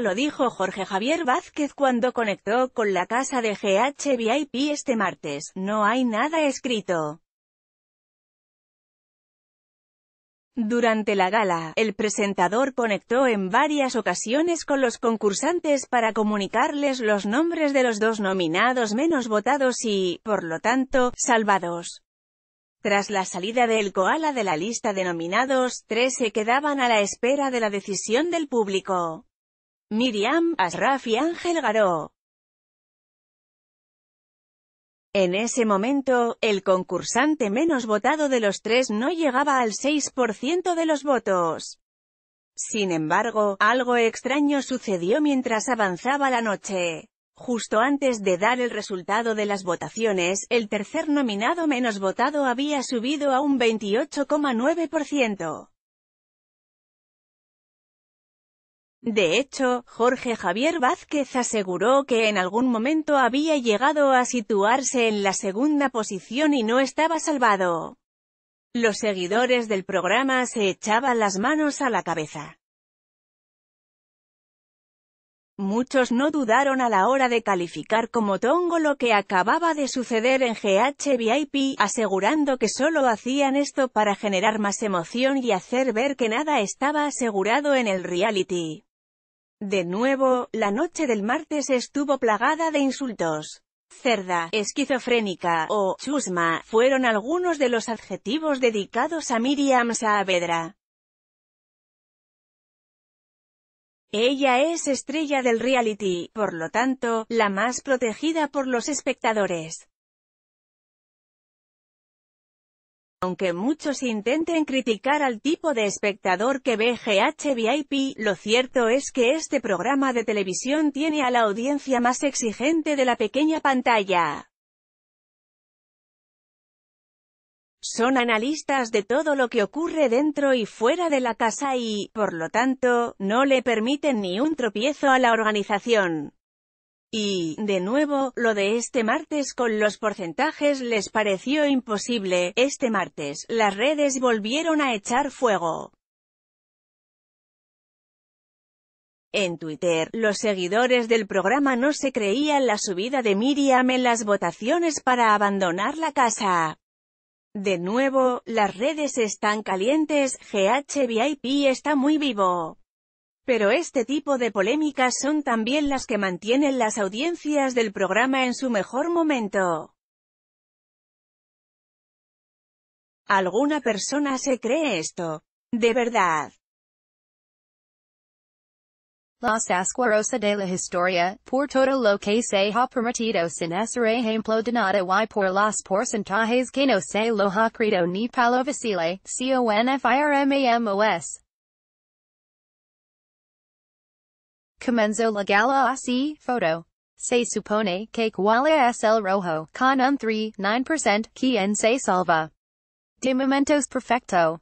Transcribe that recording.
lo dijo Jorge Javier Vázquez cuando conectó con la casa de VIP este martes, no hay nada escrito. Durante la gala, el presentador conectó en varias ocasiones con los concursantes para comunicarles los nombres de los dos nominados menos votados y, por lo tanto, salvados. Tras la salida del koala de la lista de nominados, tres se quedaban a la espera de la decisión del público. Miriam Asraf y Ángel Garó. En ese momento, el concursante menos votado de los tres no llegaba al 6% de los votos. Sin embargo, algo extraño sucedió mientras avanzaba la noche. Justo antes de dar el resultado de las votaciones, el tercer nominado menos votado había subido a un 28,9%. De hecho, Jorge Javier Vázquez aseguró que en algún momento había llegado a situarse en la segunda posición y no estaba salvado. Los seguidores del programa se echaban las manos a la cabeza. Muchos no dudaron a la hora de calificar como tongo lo que acababa de suceder en GH VIP, asegurando que solo hacían esto para generar más emoción y hacer ver que nada estaba asegurado en el reality. De nuevo, la noche del martes estuvo plagada de insultos. Cerda, esquizofrénica, o chusma, fueron algunos de los adjetivos dedicados a Miriam Saavedra. Ella es estrella del reality, por lo tanto, la más protegida por los espectadores. Aunque muchos intenten criticar al tipo de espectador que ve GHVIP, lo cierto es que este programa de televisión tiene a la audiencia más exigente de la pequeña pantalla. Son analistas de todo lo que ocurre dentro y fuera de la casa y, por lo tanto, no le permiten ni un tropiezo a la organización. Y, de nuevo, lo de este martes con los porcentajes les pareció imposible, este martes, las redes volvieron a echar fuego. En Twitter, los seguidores del programa no se creían la subida de Miriam en las votaciones para abandonar la casa. De nuevo, las redes están calientes, GHVIP está muy vivo. Pero este tipo de polémicas son también las que mantienen las audiencias del programa en su mejor momento. ¿Alguna persona se cree esto? De verdad. Las asquerosas de la Historia, por todo lo que se ha permitido sin ser ejemplo de nada y por los porcentajes que no se lo ha creído ni palo vacile, confirmamos. E Comenzo la gala así, photo. Se supone que cuál es el rojo, con un 3, 9%, que en se salva. De momentos perfecto.